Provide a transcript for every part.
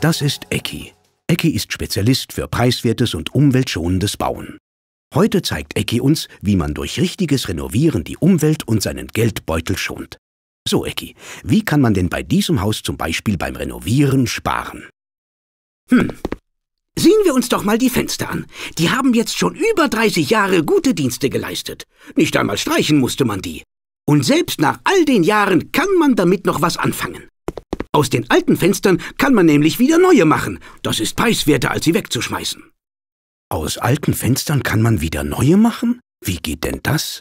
Das ist Ecki. Ecki ist Spezialist für preiswertes und umweltschonendes Bauen. Heute zeigt Ecki uns, wie man durch richtiges Renovieren die Umwelt und seinen Geldbeutel schont. So, Ecki, wie kann man denn bei diesem Haus zum Beispiel beim Renovieren sparen? Hm. Sehen wir uns doch mal die Fenster an. Die haben jetzt schon über 30 Jahre gute Dienste geleistet. Nicht einmal streichen musste man die. Und selbst nach all den Jahren kann man damit noch was anfangen. Aus den alten Fenstern kann man nämlich wieder neue machen. Das ist preiswerter, als sie wegzuschmeißen. Aus alten Fenstern kann man wieder neue machen? Wie geht denn das?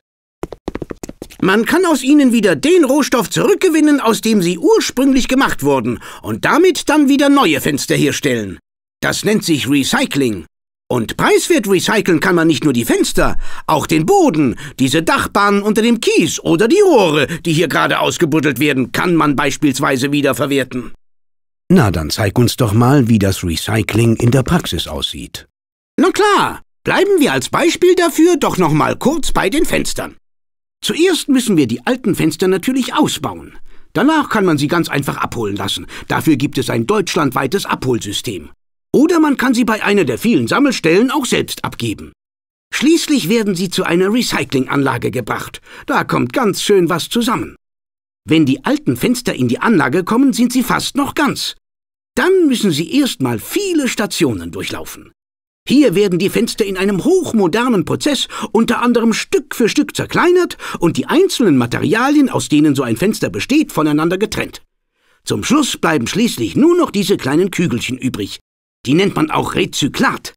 Man kann aus ihnen wieder den Rohstoff zurückgewinnen, aus dem sie ursprünglich gemacht wurden, und damit dann wieder neue Fenster herstellen. Das nennt sich Recycling. Und preiswert recyceln kann man nicht nur die Fenster, auch den Boden, diese Dachbahnen unter dem Kies oder die Rohre, die hier gerade ausgebuddelt werden, kann man beispielsweise wiederverwerten. Na, dann zeig uns doch mal, wie das Recycling in der Praxis aussieht. Na klar, bleiben wir als Beispiel dafür doch nochmal kurz bei den Fenstern. Zuerst müssen wir die alten Fenster natürlich ausbauen. Danach kann man sie ganz einfach abholen lassen. Dafür gibt es ein deutschlandweites Abholsystem. Oder man kann sie bei einer der vielen Sammelstellen auch selbst abgeben. Schließlich werden sie zu einer Recyclinganlage gebracht. Da kommt ganz schön was zusammen. Wenn die alten Fenster in die Anlage kommen, sind sie fast noch ganz. Dann müssen sie erstmal viele Stationen durchlaufen. Hier werden die Fenster in einem hochmodernen Prozess unter anderem Stück für Stück zerkleinert und die einzelnen Materialien, aus denen so ein Fenster besteht, voneinander getrennt. Zum Schluss bleiben schließlich nur noch diese kleinen Kügelchen übrig, die nennt man auch Rezyklat.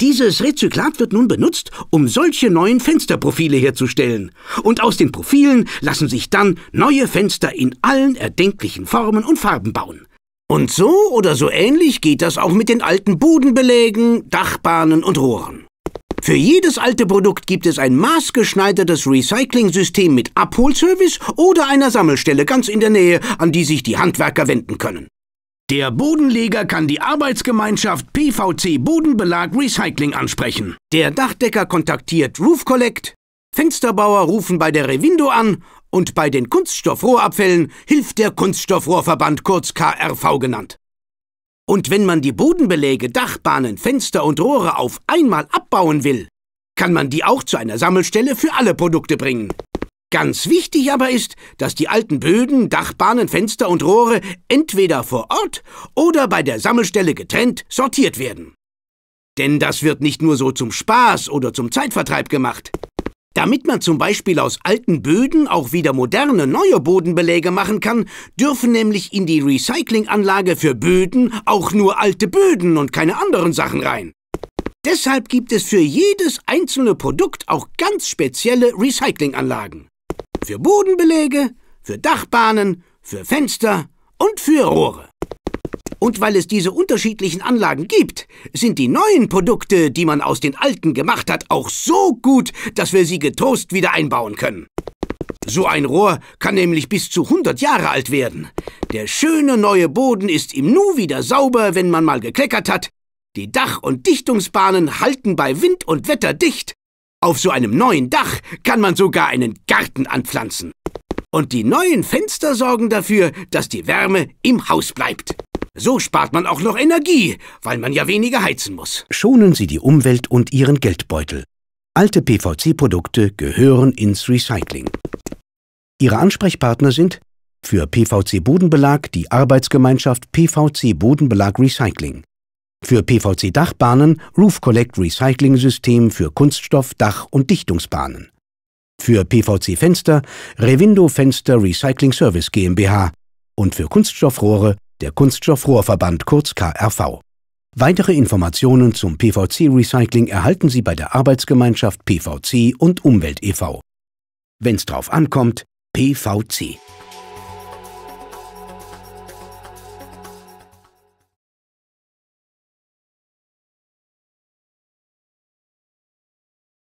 Dieses Rezyklat wird nun benutzt, um solche neuen Fensterprofile herzustellen. Und aus den Profilen lassen sich dann neue Fenster in allen erdenklichen Formen und Farben bauen. Und so oder so ähnlich geht das auch mit den alten Bodenbelägen, Dachbahnen und Rohren. Für jedes alte Produkt gibt es ein maßgeschneidertes Recycling-System mit Abholservice oder einer Sammelstelle ganz in der Nähe, an die sich die Handwerker wenden können. Der Bodenleger kann die Arbeitsgemeinschaft PVC Bodenbelag Recycling ansprechen. Der Dachdecker kontaktiert Roof Collect, Fensterbauer rufen bei der Revindo an und bei den Kunststoffrohrabfällen hilft der Kunststoffrohrverband kurz KRV genannt. Und wenn man die Bodenbeläge, Dachbahnen, Fenster und Rohre auf einmal abbauen will, kann man die auch zu einer Sammelstelle für alle Produkte bringen. Ganz wichtig aber ist, dass die alten Böden, Dachbahnen, Fenster und Rohre entweder vor Ort oder bei der Sammelstelle getrennt sortiert werden. Denn das wird nicht nur so zum Spaß oder zum Zeitvertreib gemacht. Damit man zum Beispiel aus alten Böden auch wieder moderne, neue Bodenbeläge machen kann, dürfen nämlich in die Recyclinganlage für Böden auch nur alte Böden und keine anderen Sachen rein. Deshalb gibt es für jedes einzelne Produkt auch ganz spezielle Recyclinganlagen. Für Bodenbeläge, für Dachbahnen, für Fenster und für Rohre. Und weil es diese unterschiedlichen Anlagen gibt, sind die neuen Produkte, die man aus den alten gemacht hat, auch so gut, dass wir sie getrost wieder einbauen können. So ein Rohr kann nämlich bis zu 100 Jahre alt werden. Der schöne neue Boden ist im Nu wieder sauber, wenn man mal gekleckert hat. Die Dach- und Dichtungsbahnen halten bei Wind und Wetter dicht. Auf so einem neuen Dach kann man sogar einen Garten anpflanzen. Und die neuen Fenster sorgen dafür, dass die Wärme im Haus bleibt. So spart man auch noch Energie, weil man ja weniger heizen muss. Schonen Sie die Umwelt und Ihren Geldbeutel. Alte PVC-Produkte gehören ins Recycling. Ihre Ansprechpartner sind für PVC-Bodenbelag die Arbeitsgemeinschaft PVC Bodenbelag Recycling. Für PVC Dachbahnen Roof Collect Recycling System für Kunststoff, Dach- und Dichtungsbahnen. Für PVC Fenster Revindo Fenster Recycling Service GmbH und für Kunststoffrohre der Kunststoffrohrverband kurz KRV. Weitere Informationen zum PVC Recycling erhalten Sie bei der Arbeitsgemeinschaft PVC und Umwelt e.V. Wenn's drauf ankommt, PVC.